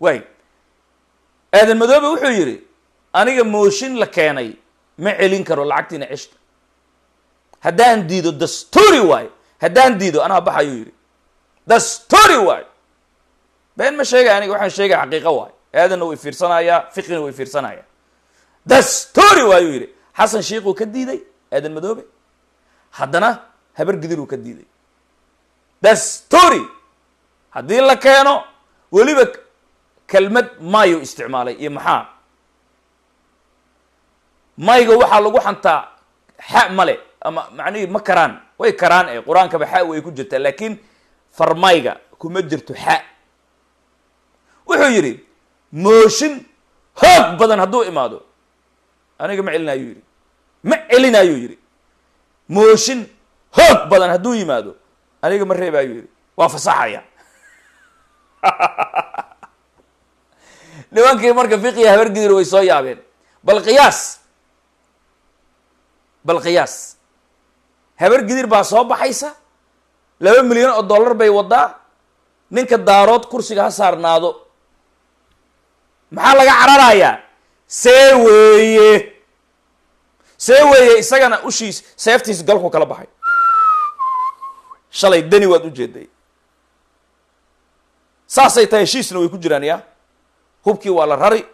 waay aadan madoobe wuxuu yidhi aniga mooshin la keenay ma celin karo lacagtiina cishta haddaan diido dastuuri waay haddaan diido anaa bax ayuu yidhi dastuuri waay been ma sheegay aniga waxaan sheegaya xaqiiqo waay aadanna way fiirsanayaa fiqina way fiirsanaya dastuuri waayuu yidhi xasan sheikuu ka diiday aadan madoobe haddana habar gidiruu ka diiday dastuuri haddii la keeno weliba kelmad maayo isticmaalay iyo maxaa mayga waxaa lagu xantaa xa ma le ama macnihii ma karaan way karaan ee qur-aankaba xa way ku jirtaa laakiin farmayga kuma jirto xa wuxuu yidhi mooshin hoog badan hadduu imaado aniga ma celinaayu yidhi ma celinaayuu yidhi mooshin hoog badan hadduu yimaado aniga ma reebaayuu yidhi waa fasaxaya nimankii marka fiqiga habargidir way soo yaabeen bal qiyaas bal qiyaas habargidir baa soo baxaysa laba milyan oo dollar bay wadaa ninka daarood kursiga ha saarnaado maxaa laga cararayaa see weeye see weeye isagana ushiis seeftiis galku kala baxay shalay deni waad u jeeday saasay tahay heshiisna way ku jiraan ya hubkii waa la rari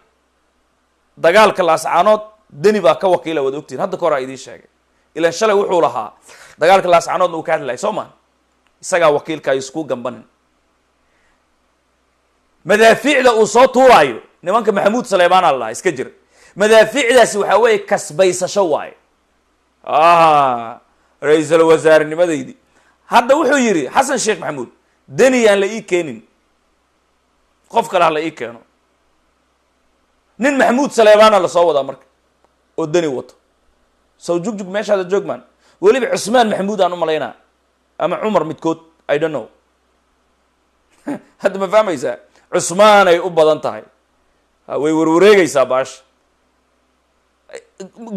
dagaalka laascaanood deni baa ka wakiila waad ogtihin hadda ka horaa idiin sheegay ilan shalay wuxuu lahaa dagaalka laascaanoodna uu ka hadlahay soo maa isagaa wakiilka iskuu gambanin madaafiicda uu soo tuuraayo nimanka maxamuud saleymaana lahaa iska jir madaafiicdaasi waxa weeye kasbaysasho waaye ra-iisal wasaarenimadaydi hadda wuxuu yidhi xasan sheekh maxamuud deni yaan la ii keenin qof kale ha la ii keeno nin maxamuud saleebaana lasoo wadaa marka oo dani wato sow jugjug meeshaada joogmaan weliba cusmaan maxamuud aan u malaynaa ama cumar midkood i don't know hadda ma fahmaysaa cusmaan ay u badan tahay way warwareegaysaa baasha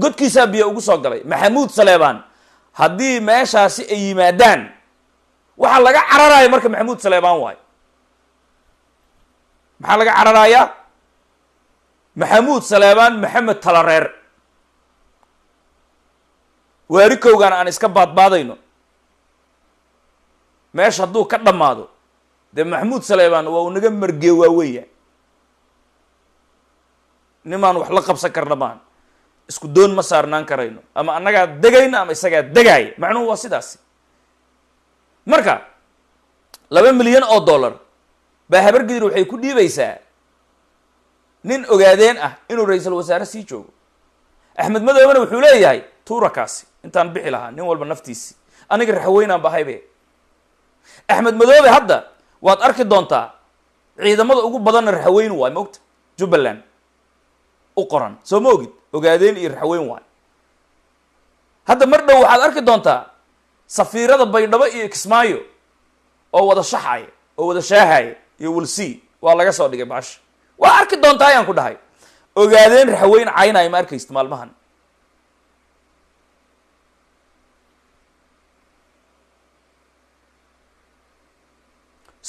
godkiisaa biyo ugu soo galay maxamuud saleebaan haddii meeshaasi ay yimaadaan waxaa laga cararaaya marka maxamuud saleebaan waayo maxaa laga cararayaa maxamuud saleebaan maxamed talareer waarikowgan aan iska baadbaadayno meesha hadduu ka dhammaado dee maxamuud saleebaan waa uu naga margeewaa weeya nimaan wax la qabsan karna maan isku doon ma saarnaan karayno ama annagaa degayna ama isagaa degaaya macnuhu waa sidaasi marka laba milyan oo dollar baa habargidir waxay ku dhiibaysaa nin ogaadeen ah inuu ra iisal wasaare sii joogo axmed madoobena wuxuu leeyahay tuurakaasi intaan bixi lahaa nin walba naftiisii aniga raxweynaan bahaybe axmed madoobe hadda waad arki doontaa ciidamada ugu badanna raxweyn waay maogta jubbaland u qoran soo ma ogid ogaadeen iyo raxweyn waay hadda mar dhow waxaad arki doontaa safiirada baydhabo iyo kismaayo oo wada shaxaya oo wada shaahaya iyo walsii waa laga soo dhigay baasha waa arki doontaa ayaan ku dhahay ogaadeen raxweyn caynay ma arkaysid maalmahan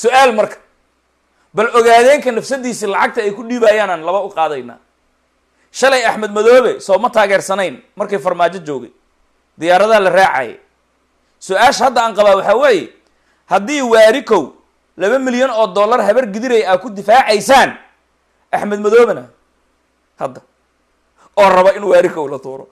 su-aal marka bal ogaadeenka nafsadiisii lacagta ay ku dhiibayaanaan laba u qaadaynaa shalay axmed madoobe soo ma taageersanayn markay farmaajo joogay diyaaradaa la raacayay su-aasha hadda aan qabaa waxaa weeye haddii waarikow laba milyan oo dollar habar gidiray aa ku difaacaysaan axmed madoobena hadda oo raba in waarikow la tuuro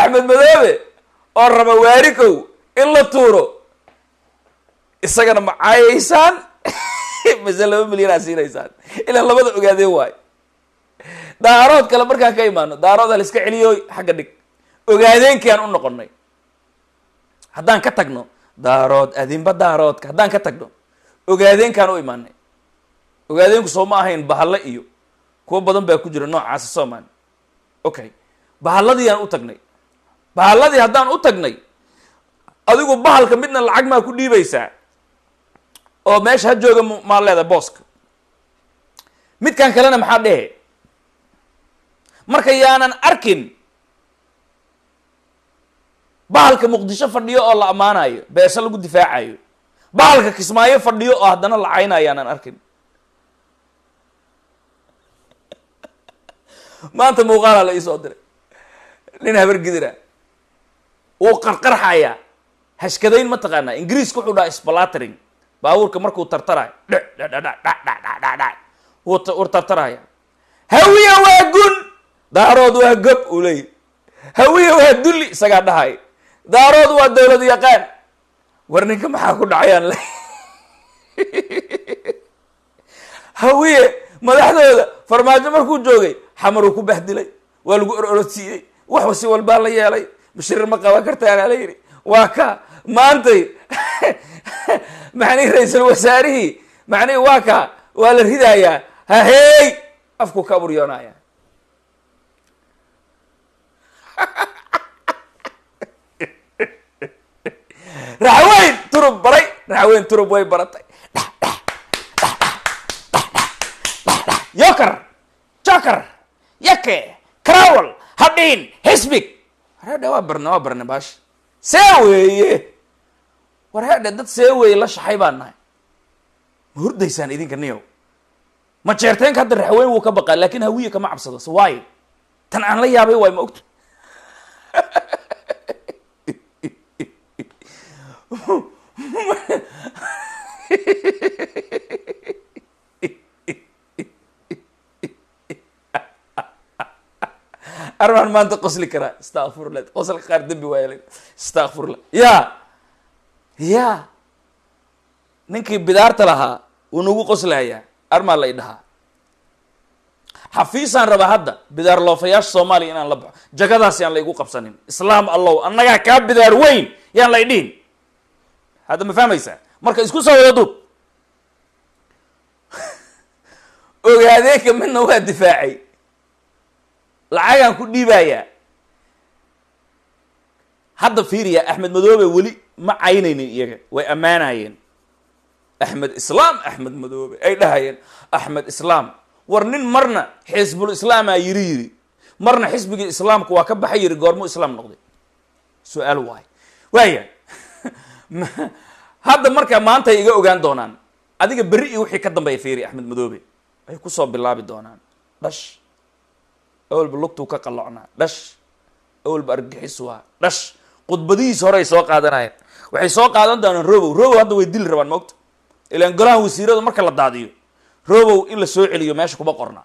axmed madoobe oo raba waarikow in la tuuro isagana macaayaysaan mase laba milyan aa siinaysaan ilaa labada ogaadee waayo daarood kale markaan ka imaano daarood la iska celiyoy xagga dhig ogaadeenkii aan u noqonay haddaan ka tagno daarood adinba daaroodka haddaan ka tagno ogaadeenkaan u imaanay ogaadeenku soo ma ahayn bahalle iyo kuwo badan baa ku jira noocaasi somaali okay bahalladiyaan u tagnay bahalladii haddaan u tagnay adigu bahalka midna lacag maa ku dhiibaysaa oo meesha ha jooga maa leedahay booska midkan kalena maxaa dhehe marka yaanan arkin bahalka muqdisho fadhiyo oo la ammaanayo beesha lagu difaacayo bahalka kismaayo fadhiyo oo haddana la caynayo yaanan arkin maanta muuqaala la iisoo diray nin habargidira wuu qarqarxayaa hashkadayn ma taqaanaa ingiriiska wuxuu dhaha sblatering baabuurka markuu tartarayo dhh dhh dhh dhh dhh dhh dhh wuu tartaraya hawiya waa gun daarood waa gob uu leeyahy hawiya waa dulli isagaa dhahay daarood waa dawlad yaqaan war ninka maxaa ku dhacayaan le hawiye madaxdooda farmaajo markuu joogay xamaruu ku bahdilay waa lagu ororosiiyey wax si walbaa la yeelay bashirir ma qaban kartaanaa la yidhi waa ka maantay macnihi ra-iisul wasaarihii macnihi waa ka waa la ridayaa hahey afku ka buryoonaya raxweyn turub baray raxweyn turub way baratay yoker joker yake crowel hadhiin xisbig warheedhe waa barne waa barne baash see weeye warheedhe dad see weeye la shaxay baa nahay ma hurdaysaan idinka niyow ma jeerteenka hadda raxweyn wuu ka baqaa laakiin hawiya kama cabsado so waayo tan aan la yaabay waay ma ogta armaan maanta qosli karaa istakfirla qosalka qaar dambi waay istakfirla ya ya ninkii bidaarta lahaa wuu nagu qoslayaa armaa lay dhahaa xafiisaan rabaa hadda bidaar loofayaasha soomaaliya inaan la baxo jagadaas yaan laygu qabsanin islaam allow annagaa kaa bidaar weyn yaan la idhihin hadda ma fahmaysaa marka isku soo wada duub ogaadeeka midna waa difaacay lacagaan ku dhiibayaa hadda fiiriya axmed madoobe weli ma caynaynin iyaga way ammaanayeen axmed islaam axmed madoobe ay dhahayeen axmed islaam war nin marna xisbul islaamaa yiri yiri marna xisbigii islaamka waa ka baxay yiri goormuu islaam noqday su-aal waay waaya hadda marka maanta ay iga ogaan doonaan adiga beri iyo wixii ka dambeeya fiiri axmed madoobe waxay kusoo bilaabi doonaan dhash awalba lugtuu ka qalocnaa dhash awalba argixisuwaa dhash khudbadihiisi hore ay soo qaadanayeen waxay soo qaadan doonaan robow robow hadda way dili rabaan maogta ilaan golaha wasiirada marka la daadiyo robow in la soo celiyo meesha kuma qorna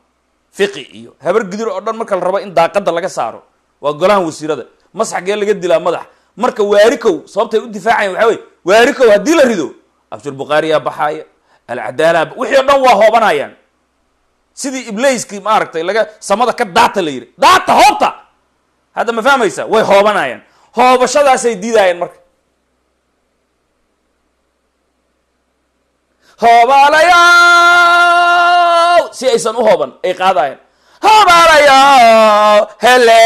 fiqi iyo habar gidir oo dhan marka la rabo in daaqadda laga saaro waa golaha wasiirada masax gee laga dilaa madax marka waarikow sababtay u difaacayan waxa weye waarikow haddii la rido abshulbukhaariyaa baxaaya alcadaala wixii o dhan waa hoobanayaan sidii iblaiskii maaragtay laga samada ka daata la yidhi daata hoobta hadda ma fahmaysa way hoobanayaan hoobashadaasay diidaayaan marka hoobaalayaw si aysan u hooban ay qaadayaan hobalayo hele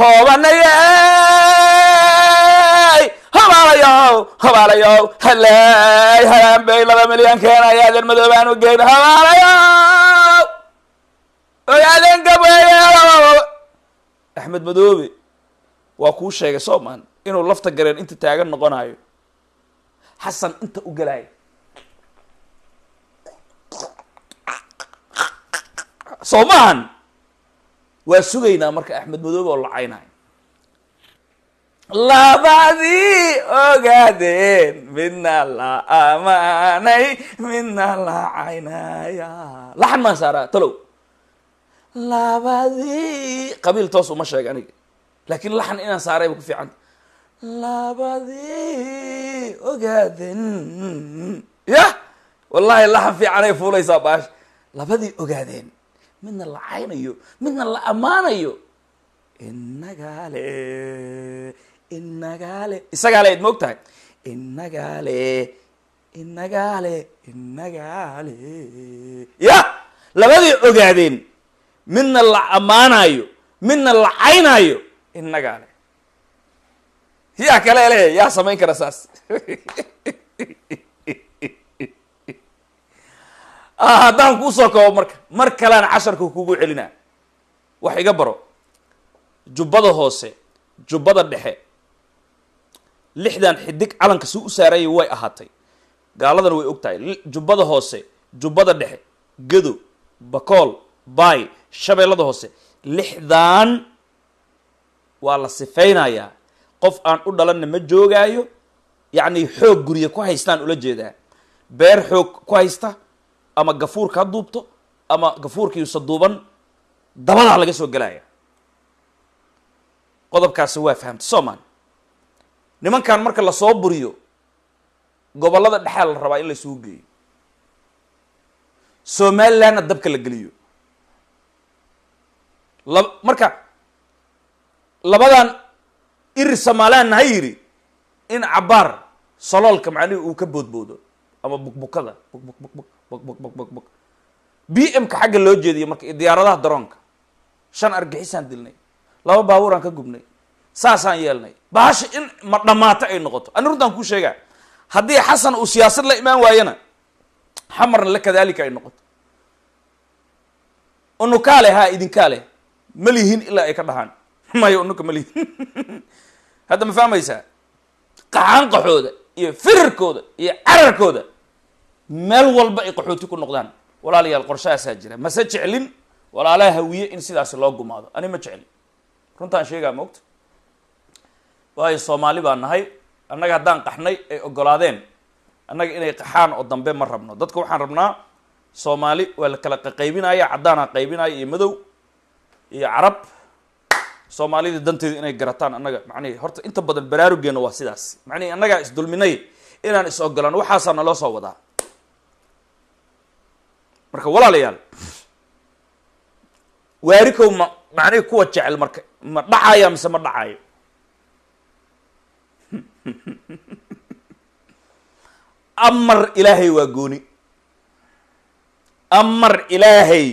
hobanayey hobalayo hobalayo haley halaan bay laba milyan keenaya adan madoobaanu geyn hobalayo ogaaden gabweeye axmed madoobe waa kuu sheegay soo maan inuu lafta gareen inta taagan noqonayo xasan inta u galaaya soo maahan waa sugaynaa marka axmed madoobe oo lacaynay labadii ogaadeen midna la amaanay midna la lacaynaya laxan maan saaraa talow labadii qabiil toos uma sheega aniga laakiin laxan inaan saaray ba ku fiicanta labadii ogaadeen yah wallahi laxan fiicanay fuulaysaa baash labadii ogaadeen midna la caynayo midna la ammaanayo inagaale inagaale isagaale ad moogtahay tahay inagaale inagaale inagaale ya labaday ogaadeen midna la ammaanayo midna la caynayo inagaale yaa kale le yaa samayn kara saas Ah, haddaan kuusoo koobo marka mar kalean casharka kugu celina wax iga baro jubbada hoose jubbada dhexe lixdan xidig calanka si u saarayay way ahaatay gaaladana way ogtahay jubbada hoose jubbada dhexe gado bakool baay shabeellada hoose lixdan waa la sifaynayaa qof aan u dhalanna ma joogaayo yacnii xoog guriya ku haystaan ula jeedaa beer xoog ku haysta ama gafuurka ha duubto ama gafuurkiisa duuban dabadaa laga soo gelaya qodobkaasi waa fahamtay soomaali nimankan marka lasoo buriyo gobollada dhexaa la rabaa in la geeyo somalilandna dabka la geliyo lab marka labadan irir somalilandna ha yidhi in cabaar saloolka macnihi uu ka boodboodo ama bukbukada bukbukbukbuk baqbaqbaqbaq b m ka xagga loo jeediyo marka iyo diyaaradaha daroonka shan argixisaan dilnay laba baabuuraan ka gubnay saasaan yeelnay bahasha in ma dhamaato ay noqoto ani runtaan kuu sheegaa haddii xasan uu siyaasad la imaan waayona xamarna la kadalika ay noqoto unukaa leh ha idinkaa leh ma ilaa ay ka dhahaan maya unuka ma hadda ma fahmaysaa qaxaan iyo firarkooda iyo cararkooda meel walba ay qaxooti ku noqdaan walaalayaal qorshahaasaa jira mase jeclin walaalaha hawiye in sidaasi loo gumaado ani ma jeclin runtaan sheegaa maogta waayo soomaali baa nahay annaga haddaan qaxnay ay ogolaadeen annaga inay qaxaan oo dambe ma rabno dadka waxaan rabnaa soomaali waa la kala qaqaybinaya caddaanha qaybinaya iyo madow iyo carab soomaalida danteeda inay garataan annaga macnihi horta inta badan baraarugeena waa sidaas macnihi annagaa isdulminay inaan is ogolan waxaasaa naloo soo wadaa marka walaalayaal waarikow ma macnihi kuwa jecel marka ma dhacaya mise ma dhacayo amar ilaahay waa gooni amar ilaahay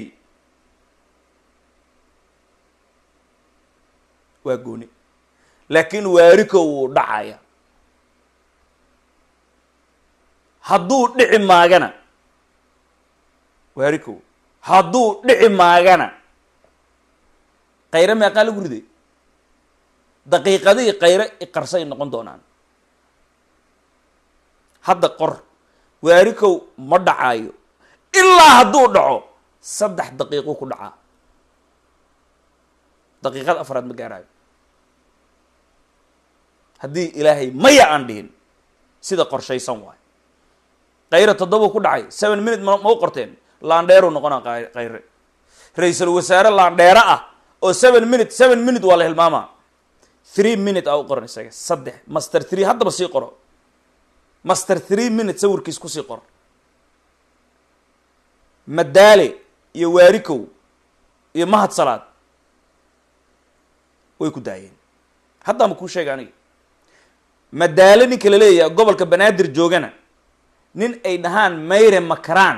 waa gooni laakiin waarikow wuu dhacaya hadduu dhici maagana waarikow hadduu dhici maagana qayre meeqaa lagu riday daqiiqadihii qayre iqarsay noqon doonaan hadda qor waarikow ma dhacaayo ilaa hadduu dhaco saddex daqiiquu ku dhacaa daqiiqad afraad ma gaaraayo haddii ilaahay maya aan dhihin sida qorshaysan waayo qayre toddoba ku dhacay seven minute mma u qorteen laandheeru noqona kayre ra-iisul wasaare laandheero ah oo seven minute seven minute waa la hilmaamaa three minute a u qoran isaga saddex master three haddaba sii qoro master three minute sawirkiis kusii qor madaale iyo waarikow iyo mahad salaad way ku daayeen haddaanba kuu sheegay aniga madaale ninka la leeyahay gobolka banaadir joogana nin ay dhahaan mayre makaraan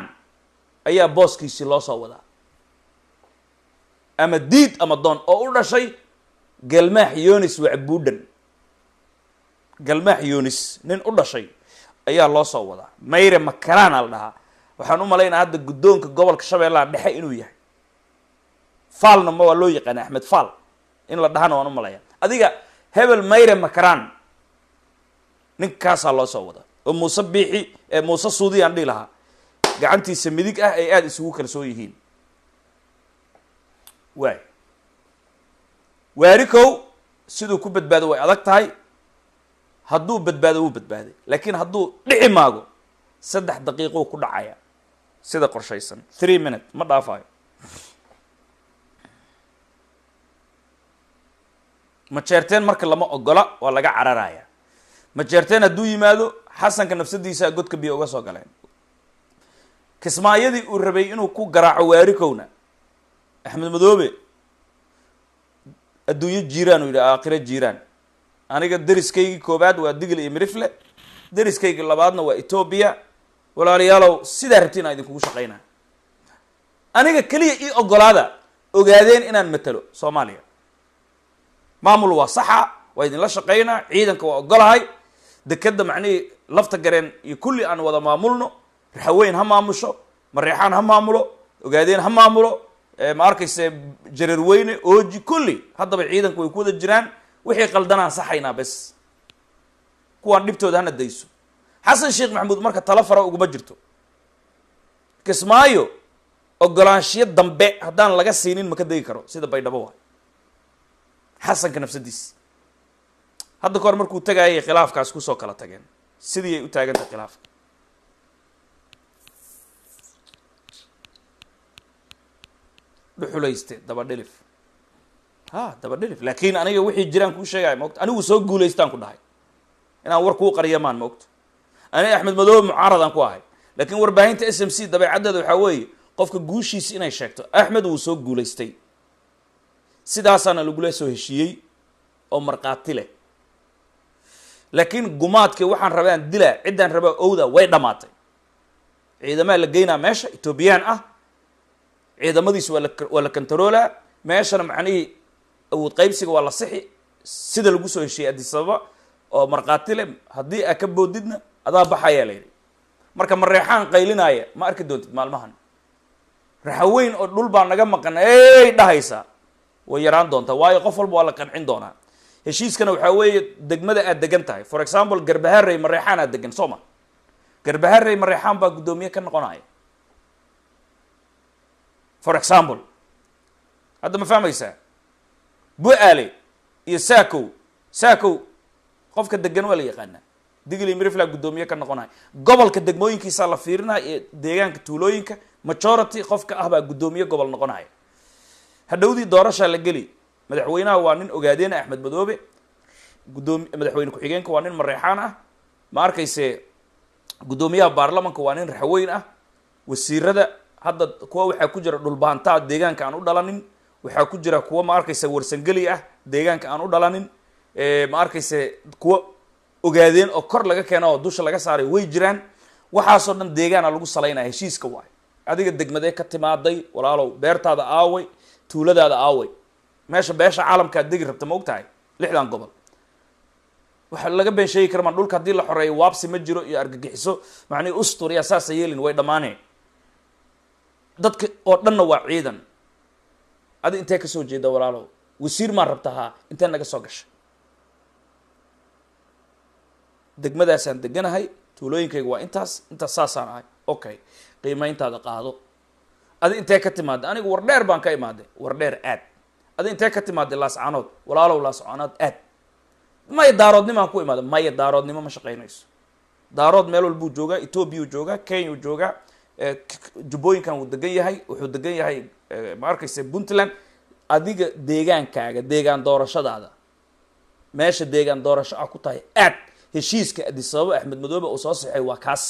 ayaa booskiisii loo soo wadaa ama diid ama doon oo u dhashay galmaax yonis wacbuudhan galmaax yonis nin u dhashay ayaa loo soo wadaa mayre makaraana la dhahaa waxaan u malaynaa hadda guddoonka gobolka shabeellaha dhexe inuu yahay faalna ma waa loo yaqaana axmed faal in la dhahana waan u malaya adiga hebel mayre makaraan ninkaasaa loo soo wadaa oo muuse biixi ee muuse suudi aan dhihi lahaa gacantiisa midig ah ay aada isugu kalsoon yihiin waay waarikow siduu ku badbaado way adag tahay hadduu badbaado wuu badbaaday laakiin hadduu dhici maago saddex daqiiqou ku dhacaya sida qorshaysan three minute ma dhaafayo majeerteen marka lama ogola waa laga cararaya majeerteen hadduu yimaado xasanka nafsadiisa godka biyo uga soo galeen kismaayadii uu rabay inuu ku garaaco waarikowna axmed madoobe adduunyo jiiraan uu yidhi aakhiro jiiraan aniga deriskaygii koowaad waa digle iyo mirifle deriskaygii labaadna waa etoobiya walaalayaalow sidaa rabtiin aan idinkugu shaqaynaa aniga keliya ii ogolaada ogaadeen inaan matalo soomaaliya maamul waa saxa waa idinla shaqaynaa ciidanka waa ogolahay dekedda macnihii lafta gareen iyo kulli aan wada maamulno raxaweyn ha maamusho mareexaan ha maamulo ogaadeen ha maamulo ma arkayse jareerweyne ooji kulli haddaba ciidanka way ku wada jiraan wixii qaldanaan saxaynaa bes kuwaan dhibtooda hana dayso xasan sheekh maxamuud marka tala fara uguma jirto kismaayo ogolaanshiyo dambe haddaan laga siinin maka degi karo sida baydhabo waay xasanka nafsadiisa hadda ka hor markuu tagaayay khilaafkaas kusoo kala tageen sidii ay u taagantahay khilaafka dhuxulayste dabadhilif ha dabadhilif laakiin aniga wixii jiraan kuu sheegaya maogta anigu soo guulaystaan ku dhahay inaan war kuu qarya maan maogta ani axmed madoobe mucaaradaan ku ahay laakiin warbaahinta s m c dabeecaddeeda waxaa weeye qofka guushiisi inay sheegto axmed wuu soo guulaystay sidaasaana lagula soo heshiiyey oo markaati leh laakiin gumaadkii waxaan rabaan dilaa ciddaan rabaa owda way dhamaatay ciidamaa la geynaa meesha etoobiyaan ah ciidamadiisi waa la kantaroolaa meeshana macnihii awood qeybsiga waa la sixi sida lagu soo heshiiyey adisababa oo markhaati leh haddii aa ka boodidna adaa baxayaa yidhi marka mareexaan qaylinaaya ma arki doontid maalmahan raxaweyn oo dhul baa naga maqan ey dhahaysaa way yaraan doontaa waayo qof walba waa la qancin doonaa heshiiskana waxaa weeye degmada aad degan tahay for example garbaharey mareexaan aad degan soo ma garbaharey mareexaan baa guddoomiye ka noqonaya for example hadda ma fahmaysaa bu-ale iyo saakow saakow qofka degan waa la yaqaanaa digli mirifla guddoomiye ka noqonay gobolka degmooyinkiisaa la fiirinaa ee deegaanka tuulooyinka majority qofka ah baa guddoomiye gobol noqonaya hadhowdii doorashaa la geli madaxweynaha waa nin ogaadeena axmed madoobe gudoomi madaxweyne ku-xigeenka waa nin mareexaan ah ma arkayse guddoomiyaha baarlamanka waa nin raxweyn ah wasiirada hadda kuwa waxaa ku jira dhulbaantaa deegaanka aan u dhalanin waxaa ku jira kuwa ma arkaysa warsangeli ah deegaanka aan u dhalanin ma arkaysa kuwa ogaadeen oo kor laga keeno oo dusha laga saaray way jiraan waxaasoo dhan deegaana lagu salaynaya heshiiska waay adiga degmadee ka timaaday walaalow beertaada aaway tuuladaada aaway meesha beesha caalamkaad degi rabta ma og tahay lixdan gobol waxa laga been sheegi kara maa dhulka haddii la xoreeyo waabsi ma jiro iyo argagixiso macnihi ustur saasa yeelin way dhammaaneen dadka oo dhanna waa ciidan adi intee ka soo jeeda walaalow wasiir maa rabtahaa intee naga soo gashay degmadaasaan deganahay tuulooyinkayga waa intaas intaas saasaan ahay okay qiimayntaada qaado adi intee ka timaadda aniga wardheer baan ka imaaday wardheer aad adi intee ka timaaday laascanood walaalow laascanood aad maya daaroodnimaan ku imaada maya daaroodnimo ma shaqaynayso daarood meel walbuu joogaa ethoobiya joogaa kenya uu joogaa Eh, jubbooyinkan wuu degan yahay wuxuu degan yahay eh, ma arkaysa puntland adiga deegaankaaga deegaan doorashadaada meesha deegaan doorasho ah ku tahay aad heshiiska adisababo axmed madoobe uu soo saxay waa kaas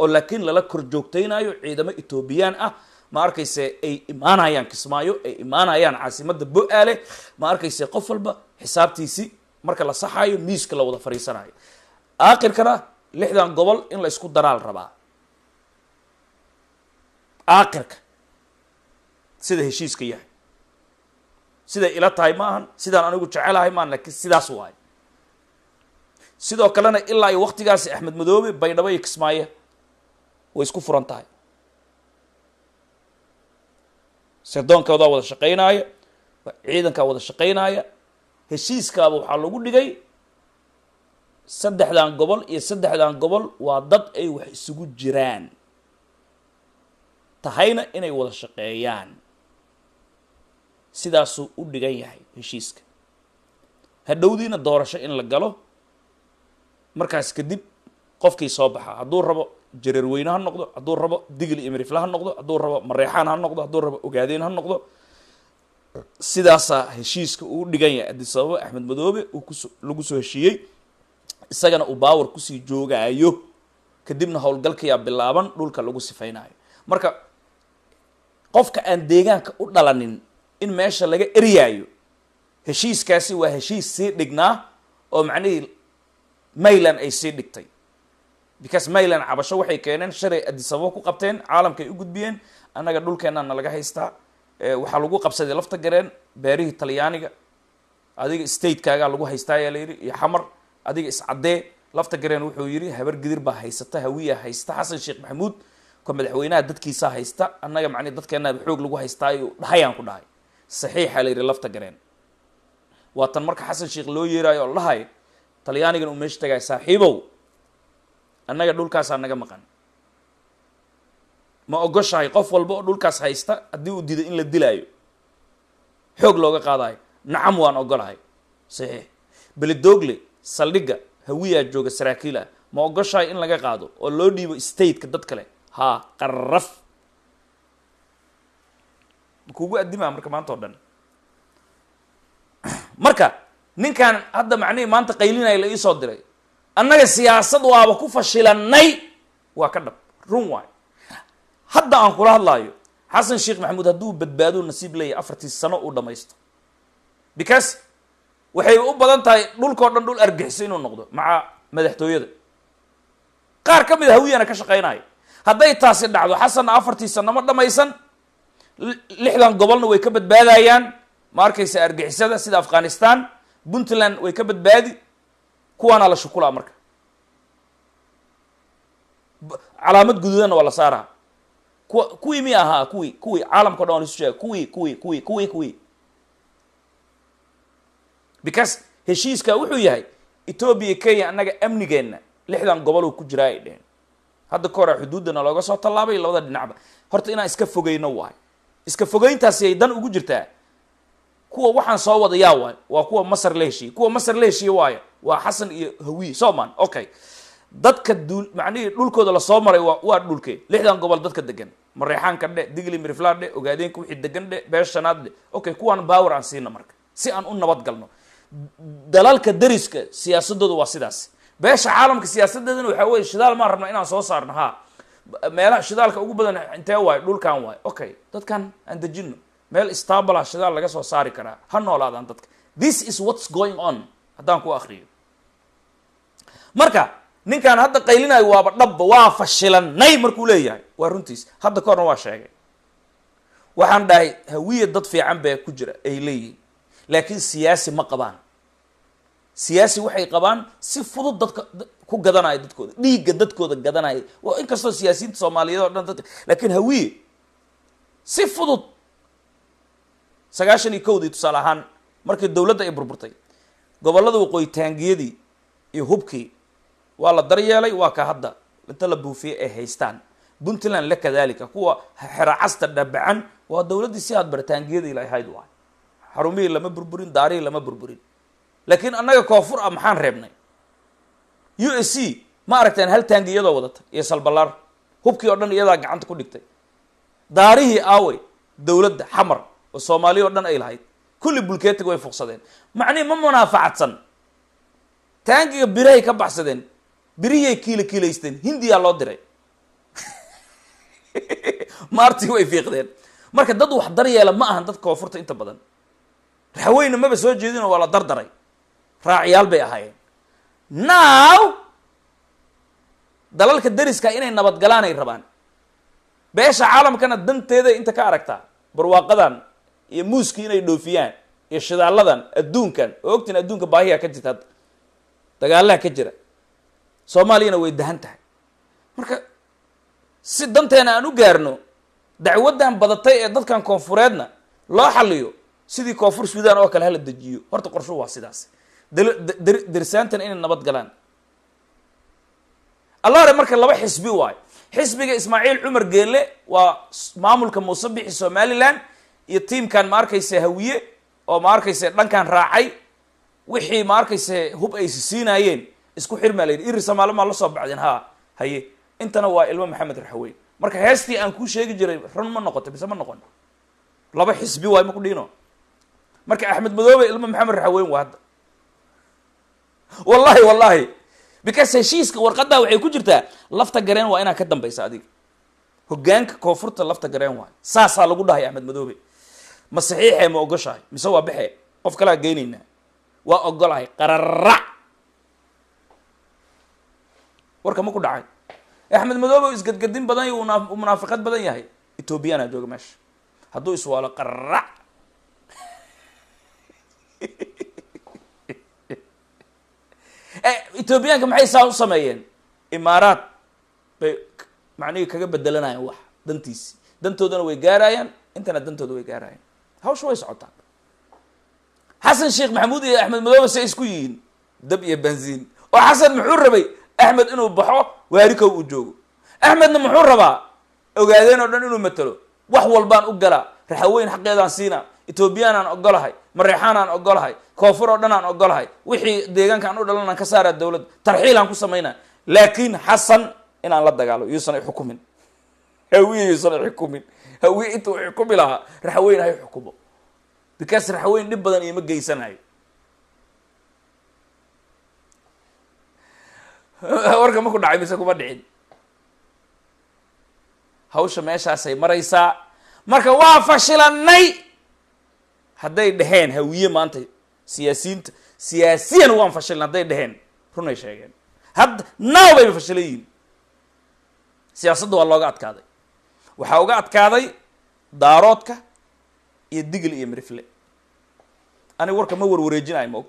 oo laakiin lala kor ciidamo etoobiyaan ah ma arkayse ay imaanayaan kismaayo ay imaanayaan caasimada bo-aale ma arkayse qof walba xisaabtiisi marka la saxaayo miiska la wada fariisanayo aakhirkana lixdan gobol in la ysku daraal rabaa aakhirka sida heshiiska yahay siday ila tahay ma ahan sidaan anigu jecelahay maahan lakiin sidaas waay sidoo kalena ilaa iyo waktigaasi axmed madoobe baydhabo iyo kismaaye way isku furan tahay sardoonkoodaa wada shaqaynaaya ciidankaa wada shaqaynaaya heshiiskaaba waxaa lagu dhigay saddexdan gobol iyo saddexdan gobol waa dad ay wax isugu jiraan tahayna inay wada shaqeeyaan sidaasuu u dhigan yahay heshiiska hadhowdiina doorasho in la galo markaas kadib qofkii soo baxaa hadduu rabo jareerweyne ha noqdo hadduu rabo digli imrifle ha noqdo hadduu rabo mareexaan ha noqdo hadduu rabo ogaadeen ha noqdo sidaasaa heshiiska uu dhigan yahay adisababo axmed madoobe uu kuso lagu soo heshiiyey isagana uu baawar kusii joogaayo kadibna howlgalkayaa bilaaban dhulka lagu sifeynaayo marka qofka aan deegaanka u dhalanin in meesha laga eryaayo heshiiskaasi waa heshiis sii dhignaa oo macnihii maylan ay sii dhigtay because maylan cabasho waxay keeneen shalay adisababo ku qabteen caalamkaay u gudbiyeen annaga dhulkeenna na laga haystaa waxaa lagu qabsaday lafta gareen beerihii talyaaniga adiga statekaagaa lagu haystaa haystaayaa layidhi iyo xamar adiga iscaddee lafta gareen wuxuu yidhi habar gidir baa haysata hawiya haysta xasan sheekh maxamuud qofka madaxweynaha dadkiisa haysta annaga macnii dadkeenaa xoog lagu haystaa haystaayo dhahayaan ku dhahay saxiixa la yidhi lafta gareen waa tan marka xasan sheekh loo yeeraayo oo dhahay talyaanigan uu meesha tagay saaxiibow annaga dhulkaasaa naga maqan ma ogoshahay qof walba oo dhulkaas haysta haddii uu diido in la dilaayo xoog looga qaadayo nacam waan ogolahay saxiix beledogle saldhigga hawiyaa jooga saraakiil ah ma ogoshahay in laga qaado oo loo dhiibo stateka dad kale ha qaraf makuugu addimaa marka maanta o dhan marka ninkan hadda macnihii maanta qaylinaya la iisoo diray annaga siyaasad waaba ku fashilanay waa ka dhab run waay hadda aan kula hadlaayo xasan sheekh maxamuud hadduu badbaado nasiib leeyahay afartii sano uu dhamaysto because waxay u badan tahay dhulkao dhan dhul argixiso inuu noqdo maca madaxtooyada qaar ka mid a ah hawiyana ka shaqeynaayo hadday taasi dhacdo xasanna afartii sano ma dhamaysan lixdan gobolna way ka badbaadayaan ma arkaysa argixisada sida afghanistan puntland way ka badbaadi kuwaana la shukulaa marka calaamad guduudanna waa la saaraa kuwa kuwii mi ahaa kuwii kuwii caalamka o dhan waa sheega kuwii kuwii kuwii kuwii kuwii because heshiiska wuxuu yahay ethoobia kenya annaga amnigeenna lixdan gobol oo ku jiraa ay dheheen hadda ka hore xuduuddana looga soo tallaabay labada dhinacba horta inaan iska fogeyno waay iska fogeyntaasi ay dan ugu jirtaa kuwa waxaan soo wada yaa waay waa kuwa masar la heshiiyey kuwa masar la heshiiye waayo waa xasan iyo hawiye sooman okay dadka duu macnihii dhulkooda lasoo maray waa waa dhulkee lixdan gobol dadka degan mareexaanka dhe digli mirflad dhe ogaadeenka wixii degan dhe beeshanaad shanaad dhe okay kuwaan baawar aan siina marka si aan u nabad galno dalalka dariska siyaasadooda waa sidaas beesha caalamka siyaasadeedana waxaa weye shidaal maan rabnaa inaan soo saarno ha meelaha shidaalka ugu badan intee waayo dhulkan waayo okay dadkan aan dejino meel stabala shidaal laga soo saari karaa ha noolaadaan dadka this is what's going on haddaan ku akriyo marka ninkaan hadda qaylinayo waaba dhabba waa fashilanay markuu leeyahay waa runtiis hadda korna waa sheegay waxaan dhahay hawiya dad fiican baa ku jira ay leeyihin laakiin siyaasi ma qabaan siyaasi waxay qabaan si fudud dadka ku gadanaya dadkooda dhiigga dadkooda gadanaya waa inkastoo siyaasiyiinta soomaaliyeed oo dhan dadka laakiin hawiye si fudud sagaashan iyo kowdii tusaale ahaan markii dowladda ay burburtay gobollada waqooyi taangiyadii iyo hubkii waa la daryeelay waa ka hadda inta la buufiyey ay haystaan puntland la kadalika kuwa xeracasta dhabacan waa dowladdii si aad taangiyadii la ahayd waay xarumihii lama burburin daarihii lama burburin laakiin annaga koonfur ah maxaan reebnay u s c ma aragteen hal taangi iyadoo wadata iyo salballaar hubkii oo dhan iyadaa gacanta ku dhigtay daarihii aawey dowladda xamar oo soomaaliya oo dhan ay lahayd kulli bulkeetiga way fuqsadeen macnihii ma munaafacadsan taangiga birahay ka baxsadeen birihiyay kiila kiilaysteen hindiyaa loo diray maartii way fiiqdeen marka dad wax daryeela ma ahan dadka koonfurta inta badan raxaweyne maba soo jeedin jeedinoo waa la dardaray raaciyaal bay ahaayeen now dalalka dariska inay nabad ay rabaan beesha caalamkana danteeday inta ka aragtaa barwaaqadan iyo muuskii inay dhoofiyaan iyo shidaaladan adduunkan oo ogtiin adduunka baahiya ka jirta hadda dagaalaha ka jira soomaaliyana way dahan tahay marka si danteena aan u gaarno dacwaddan badatay ee dadkan koonfureedna loo xalliyo sidii koonfur sudan oo kale hala dejiyo horta qorshuhu waa sidaas dersaantan inay nabad galaan allaare marka laba xisbi waayo xisbiga ismaaciil cumar geelle waa maamulka muusabixi somalilan iyo tiimkan maarkayse hawiye oo ma arkayse dhankan raacay wixii maarkayse hub ay siinaayeen isku xirmaalayn la yidhi irisamaalomaa la soo baxdeen ha haye intana waa ilmo maxamed raxaweyn marka heestii aan kuu sheegi jiray run ma noqoto bise ma noqon laba xisbi waayo ma ku dhiino marka axmed madoobe ilmo maxamed raxaweyn waa hadda wallahi wallahi because heshiiska warqaddaa waxay ku jirtaa lafta gareen waa inaa ka dambaysa adiga hogaanka koonfurta lafta gareen waayo saasaa lagu dhahay axmed madoobe ma saxiixee ma ogoshahay mise waa baxee qof kalaa geynaynaa waa ogolahay qararac warka ma ku dhacay axmed madoobe u isgadgadin badan iyo munaafiqad badan yahay ethoobiyaana jooga meesha hadduu iswaalo qararac Eh, etoobiyaanka maxay saa u sameeyeen imaaraad bay macnihii kaga bedelanayaan wax dantiisi dantoodana way gaarayaan intana dantooda way gaarayaan hawsha way socotaa xasan sheekh maxamuud iyo axmed madoobe si isku yihiin dab iyo benziin oo xasan muxuu rabay axmed inuu baxo waarikow uu joogo axmedna muxuu rabaa ogaadeen oo dhan inuu matalo wax walbaan u galaa raxaweyn xaqeedaan siinaa ethoobiyan aan ogolahay mareexaan aan ogolahay koonfur oo dhan aan ogolahay wixii deegaanka aan u dhalan aan ka saaraa dawladda tarxiilaan ku samayna laakiin xasan inaan la dagaalo yuusan ixukumin hawiye yuusan ixukumin hawiye intuu xukumi lahaa raxweyn hay xukumo bikaas raxweyn dhib badan iyoma geysanayo warka ma ku dhacay mise kuma dhicin hawsha meeshaasay maraysaa marka waa fashilanay hadday dhaheen hawiye maanta siyaasiyiinta siyaasiyan waan fashilin hadday dhaheen runay sheegeen hadda naaw bayba fashilan yihin siyaasadda waa looga adkaaday waxaa uga adkaaday daaroodka iyo digil iyo mirifle aniga warka ma warwareejinayo ma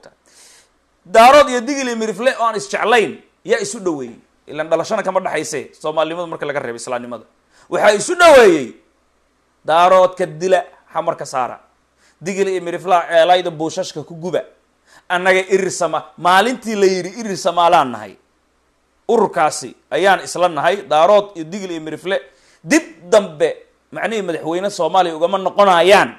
daarood iyo digil iyo mirifle oo aan isjeclayn yaa isu dhaweeyey ilaan dhalashana kama dhexayse soomaalinimada marka laga reebo islaamnimada waxaa isu dhaweeyey daaroodka dila xamarka saara digil iyo miriflaha eh, ceelayda buushashka ku guba annaga irisama maalintii la yidhi irisamaalaan nahay ururkaasi ayaan isla nahay daarood iyo digil iyo mirifle dib dambe macnihii madaxweyne soomaaliya ugama noqonayaan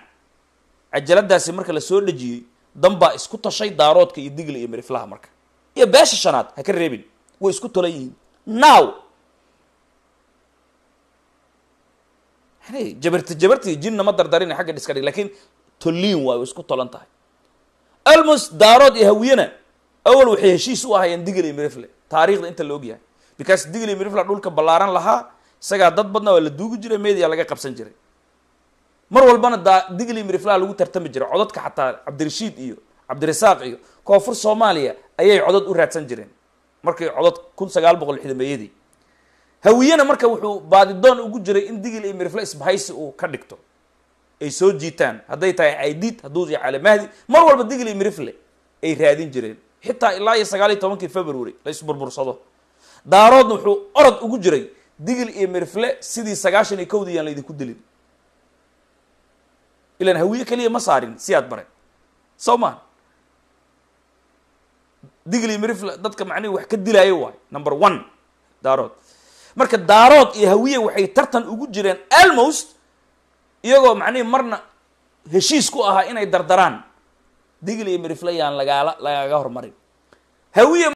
cajaladaasi marka lasoo soo dhejiyey danbaa isku tashay daaroodka iyo digil iyo miriflaha marka iyo beesha shanaad ha ka reebin way isku tolan yihiin now jabarti jabarti jinna ma dardarinay xagga dhiska dhig lakiin tolliin waayo isku tolan tahay almos daarood iyo hawiyena awal waxay heshiis u ahaayeen digli mirifle taariikhda inta la ogyahay because digli mirifle dhulka ballaaran lahaa isagaa dad badna waa la duugi jiray media laga qabsan jiray mar walbana da digli miriflaa lagu tartami jiray codadka xataa cabdirashiid iyo cabdirasaaq iyo koonfur soomaaliya ayay codod u raadsan jireen markii codod kun sagaal boqol xidmeeyadii hawiyena marka wuxuu baadidoon ugu jiray in digil iyo mirifle isbahaysi uu ka dhigto ay soo jiitaan hadday tahay caydiid hadduu yahay calamahdi mar walba digli mirifle ay raadin jireen xitaa ilaa iyo sagaal iyo tobankii february la isburbursado daaroodna wuxuu orod ugu jiray digil iyo mirifle sidii sagaashan iyo kowdii yaan laydinku dilin ilan hawiye keliya ma saarin siyaad bare soo maa digli mirifle dadka macnihi wax ka dilaayo waay number one daarood marka daarood iyo hawiye waxay tartan ugu jireen almost iyagoo macnihi marna heshiis ku ahaa inay dardaraan digl iyo miriflayaan lagaala lagaaga hormarin hawiya